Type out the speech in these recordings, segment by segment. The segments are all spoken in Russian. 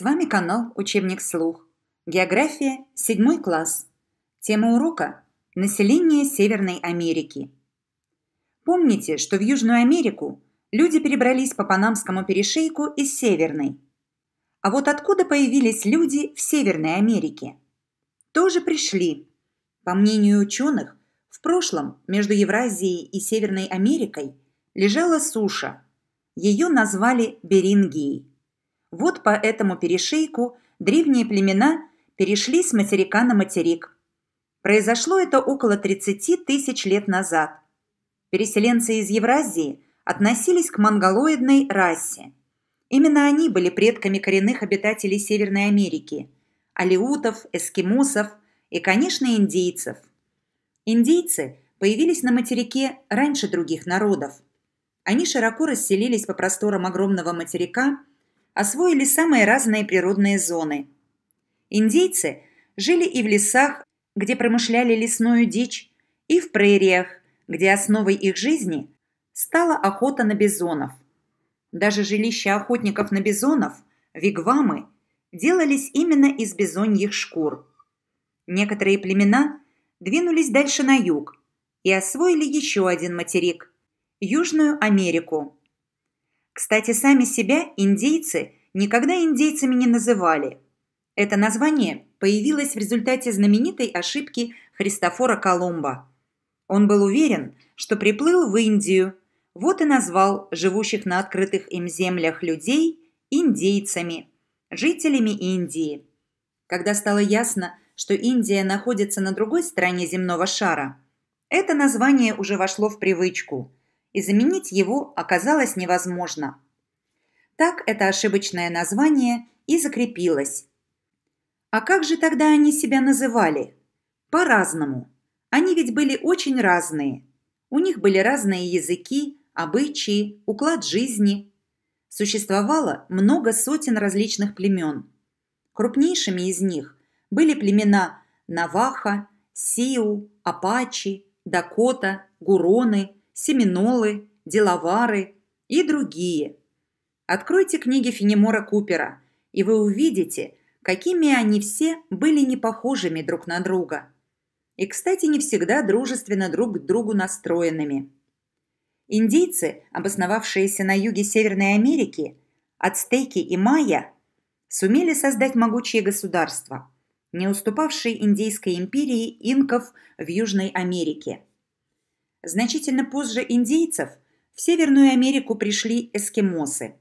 С вами канал «Учебник слух». География, 7 класс. Тема урока – население Северной Америки. Помните, что в Южную Америку люди перебрались по Панамскому перешейку из Северной. А вот откуда появились люди в Северной Америке? Тоже пришли. По мнению ученых, в прошлом между Евразией и Северной Америкой лежала суша. Ее назвали Берингией. Вот по этому перешейку древние племена перешли с материка на материк. Произошло это около 30 тысяч лет назад. Переселенцы из Евразии относились к монголоидной расе. Именно они были предками коренных обитателей Северной Америки – алиутов, эскимосов и, конечно, индейцев. Индейцы появились на материке раньше других народов. Они широко расселились по просторам огромного материка – освоили самые разные природные зоны. Индейцы жили и в лесах, где промышляли лесную дичь, и в прериях, где основой их жизни стала охота на бизонов. Даже жилища охотников на бизонов, вигвамы, делались именно из бизоньих шкур. Некоторые племена двинулись дальше на юг и освоили еще один материк – Южную Америку – кстати, сами себя индейцы никогда индейцами не называли. Это название появилось в результате знаменитой ошибки Христофора Колумба. Он был уверен, что приплыл в Индию, вот и назвал живущих на открытых им землях людей индейцами, жителями Индии. Когда стало ясно, что Индия находится на другой стороне земного шара, это название уже вошло в привычку – и заменить его оказалось невозможно. Так это ошибочное название и закрепилось. А как же тогда они себя называли? По-разному. Они ведь были очень разные. У них были разные языки, обычаи, уклад жизни. Существовало много сотен различных племен. Крупнейшими из них были племена Наваха, Сиу, Апачи, Дакота, Гуроны, семинолы, деловары и другие. Откройте книги Фенемора Купера, и вы увидите, какими они все были непохожими друг на друга. И, кстати, не всегда дружественно друг к другу настроенными. Индейцы, обосновавшиеся на юге Северной Америки, ацтеки и майя, сумели создать могучее государство, не уступавшее Индейской империи инков в Южной Америке – Значительно позже индейцев в Северную Америку пришли эскимосы.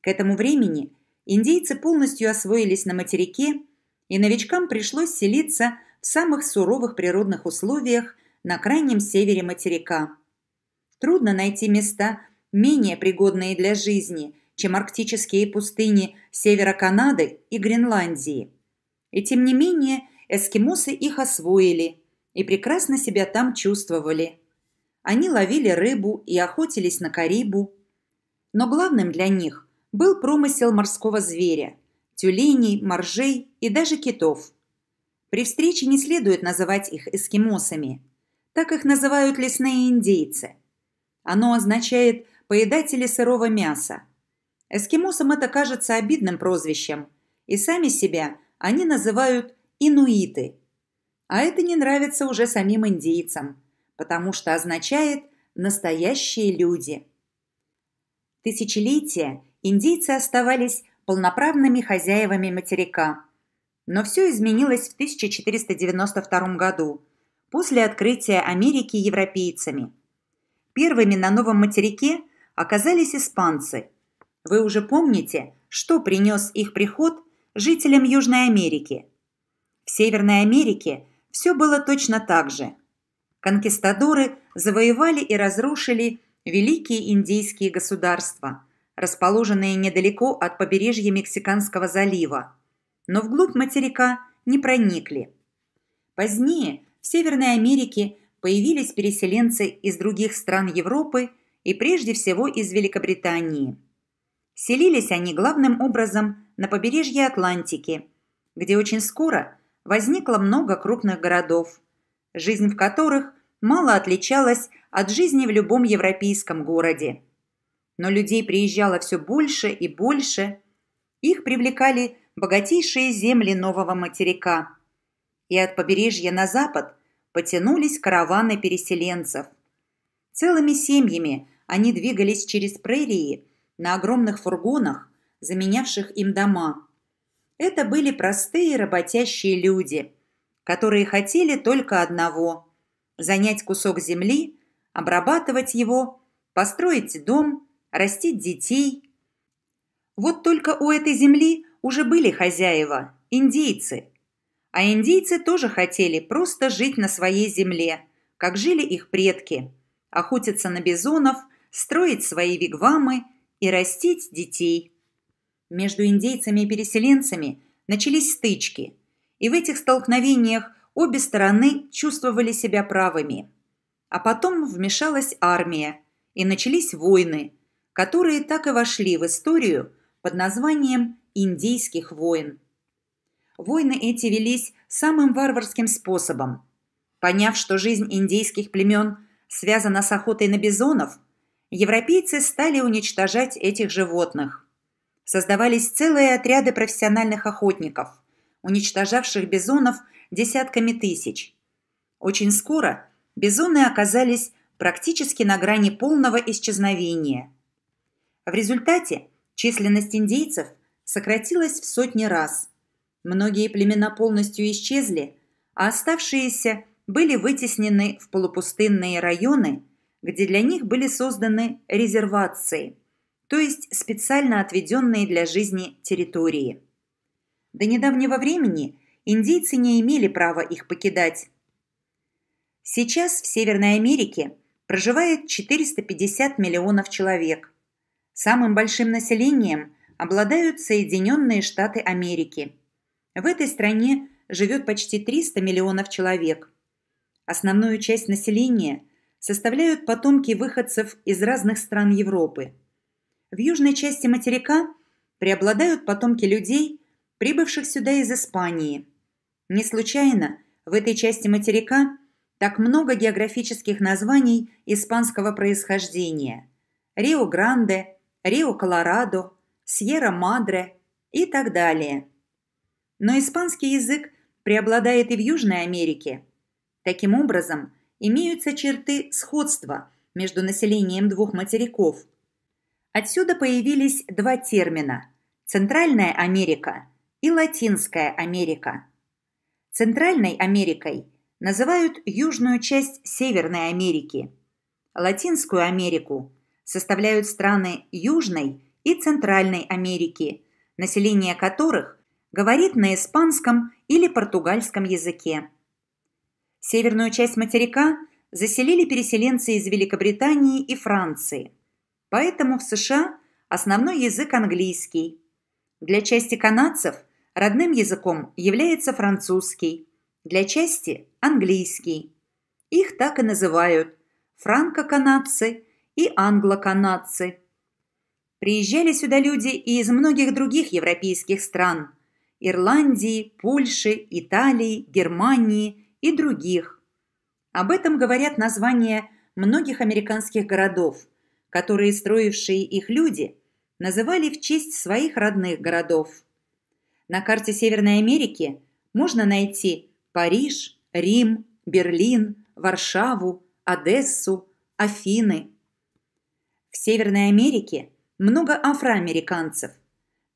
К этому времени индейцы полностью освоились на материке, и новичкам пришлось селиться в самых суровых природных условиях на крайнем севере материка. Трудно найти места, менее пригодные для жизни, чем арктические пустыни севера Канады и Гренландии. И тем не менее, эскимосы их освоили и прекрасно себя там чувствовали. Они ловили рыбу и охотились на корибу. Но главным для них был промысел морского зверя – тюленей, моржей и даже китов. При встрече не следует называть их эскимосами. Так их называют лесные индейцы. Оно означает «поедатели сырого мяса». Эскимосам это кажется обидным прозвищем, и сами себя они называют «инуиты». А это не нравится уже самим индейцам – потому что означает «настоящие люди». Тысячелетия индейцы оставались полноправными хозяевами материка. Но все изменилось в 1492 году, после открытия Америки европейцами. Первыми на новом материке оказались испанцы. Вы уже помните, что принес их приход жителям Южной Америки. В Северной Америке все было точно так же – конкистадоры завоевали и разрушили великие индейские государства, расположенные недалеко от побережья Мексиканского залива, но вглубь материка не проникли. Позднее в Северной Америке появились переселенцы из других стран Европы и прежде всего из Великобритании. Селились они главным образом на побережье Атлантики, где очень скоро возникло много крупных городов – жизнь в которых мало отличалась от жизни в любом европейском городе. Но людей приезжало все больше и больше. Их привлекали богатейшие земли нового материка. И от побережья на запад потянулись караваны переселенцев. Целыми семьями они двигались через прерии на огромных фургонах, заменявших им дома. Это были простые работящие люди – которые хотели только одного – занять кусок земли, обрабатывать его, построить дом, растить детей. Вот только у этой земли уже были хозяева – индейцы. А индейцы тоже хотели просто жить на своей земле, как жили их предки, охотиться на бизонов, строить свои вигвамы и растить детей. Между индейцами и переселенцами начались стычки – и в этих столкновениях обе стороны чувствовали себя правыми. А потом вмешалась армия, и начались войны, которые так и вошли в историю под названием «Индийских войн». Войны эти велись самым варварским способом. Поняв, что жизнь индейских племен связана с охотой на бизонов, европейцы стали уничтожать этих животных. Создавались целые отряды профессиональных охотников уничтожавших бизонов десятками тысяч. Очень скоро бизоны оказались практически на грани полного исчезновения. В результате численность индейцев сократилась в сотни раз. Многие племена полностью исчезли, а оставшиеся были вытеснены в полупустынные районы, где для них были созданы резервации, то есть специально отведенные для жизни территории. До недавнего времени индейцы не имели права их покидать. Сейчас в Северной Америке проживает 450 миллионов человек. Самым большим населением обладают Соединенные Штаты Америки. В этой стране живет почти 300 миллионов человек. Основную часть населения составляют потомки выходцев из разных стран Европы. В южной части материка преобладают потомки людей, прибывших сюда из Испании. Не случайно в этой части материка так много географических названий испанского происхождения. Рио-Гранде, Рио-Колорадо, Сьерра-Мадре и так далее. Но испанский язык преобладает и в Южной Америке. Таким образом, имеются черты сходства между населением двух материков. Отсюда появились два термина – Центральная Америка и Латинская Америка. Центральной Америкой называют южную часть Северной Америки. Латинскую Америку составляют страны Южной и Центральной Америки, население которых говорит на испанском или португальском языке. Северную часть материка заселили переселенцы из Великобритании и Франции. Поэтому в США основной язык английский. Для части канадцев – Родным языком является французский, для части – английский. Их так и называют – франко-канадцы и англо-канадцы. Приезжали сюда люди и из многих других европейских стран – Ирландии, Польши, Италии, Германии и других. Об этом говорят названия многих американских городов, которые строившие их люди называли в честь своих родных городов – на карте Северной Америки можно найти Париж, Рим, Берлин, Варшаву, Одессу, Афины. В Северной Америке много афроамериканцев.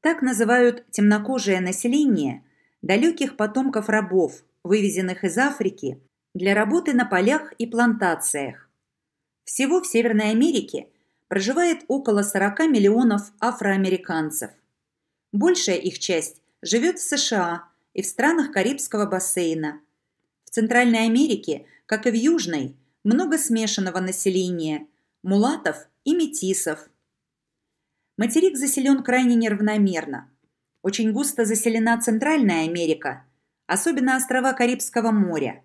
Так называют темнокожее население далеких потомков рабов, вывезенных из Африки для работы на полях и плантациях. Всего в Северной Америке проживает около 40 миллионов афроамериканцев. Большая их часть живет в США и в странах Карибского бассейна. В Центральной Америке, как и в Южной, много смешанного населения – мулатов и метисов. Материк заселен крайне неравномерно. Очень густо заселена Центральная Америка, особенно острова Карибского моря,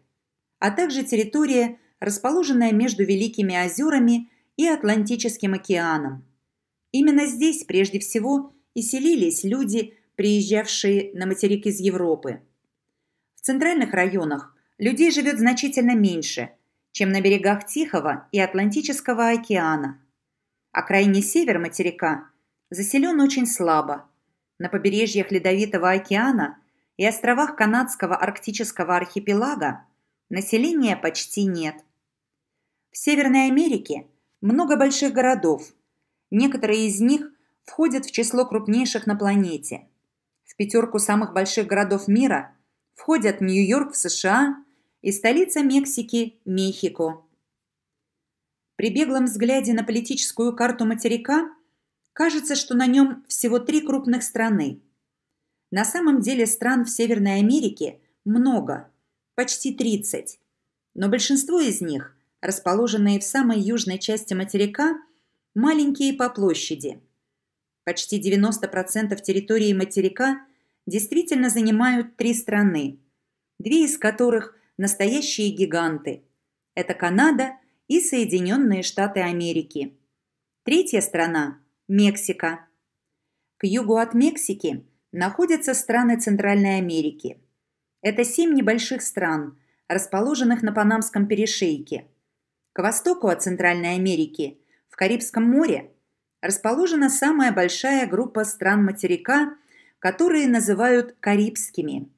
а также территория, расположенная между Великими озерами и Атлантическим океаном. Именно здесь прежде всего и селились люди – приезжавшие на материк из Европы. В центральных районах людей живет значительно меньше, чем на берегах Тихого и Атлантического океана. А крайний север материка заселен очень слабо. На побережьях Ледовитого океана и островах Канадского арктического архипелага населения почти нет. В Северной Америке много больших городов. Некоторые из них входят в число крупнейших на планете пятерку самых больших городов мира входят Нью-Йорк в США и столица Мексики – Мехико. При беглом взгляде на политическую карту материка кажется, что на нем всего три крупных страны. На самом деле стран в Северной Америке много, почти 30, но большинство из них, расположенные в самой южной части материка, маленькие по площади. Почти 90% территории материка действительно занимают три страны, две из которых – настоящие гиганты. Это Канада и Соединенные Штаты Америки. Третья страна – Мексика. К югу от Мексики находятся страны Центральной Америки. Это семь небольших стран, расположенных на Панамском перешейке. К востоку от Центральной Америки, в Карибском море, расположена самая большая группа стран материка – которые называют карибскими,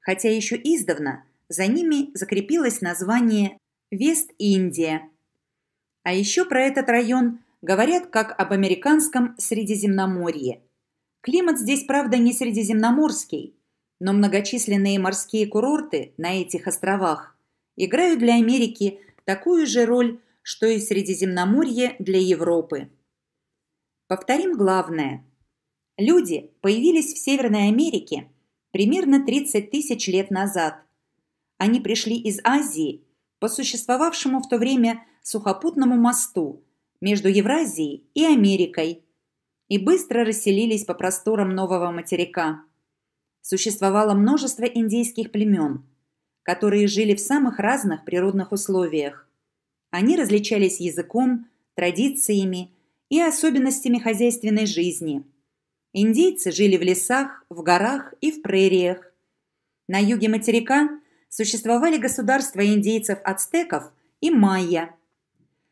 хотя еще издавна за ними закрепилось название Вест-Индия. А еще про этот район говорят как об американском Средиземноморье. Климат здесь, правда, не средиземноморский, но многочисленные морские курорты на этих островах играют для Америки такую же роль, что и Средиземноморье для Европы. Повторим главное – Люди появились в Северной Америке примерно 30 тысяч лет назад. Они пришли из Азии по существовавшему в то время сухопутному мосту между Евразией и Америкой и быстро расселились по просторам нового материка. Существовало множество индейских племен, которые жили в самых разных природных условиях. Они различались языком, традициями и особенностями хозяйственной жизни – Индейцы жили в лесах, в горах и в прериях. На юге материка существовали государства индейцев-ацтеков и майя.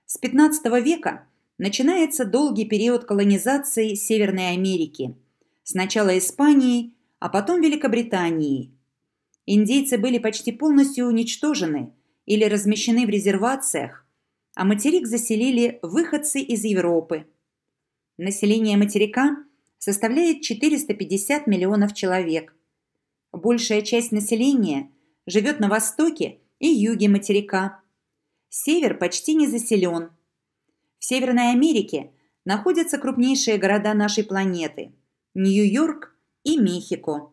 С 15 века начинается долгий период колонизации Северной Америки. Сначала Испанией, а потом Великобританией. Индейцы были почти полностью уничтожены или размещены в резервациях, а материк заселили выходцы из Европы. Население материка – составляет 450 миллионов человек. Большая часть населения живет на востоке и юге материка. Север почти не заселен. В Северной Америке находятся крупнейшие города нашей планеты – Нью-Йорк и Мехико.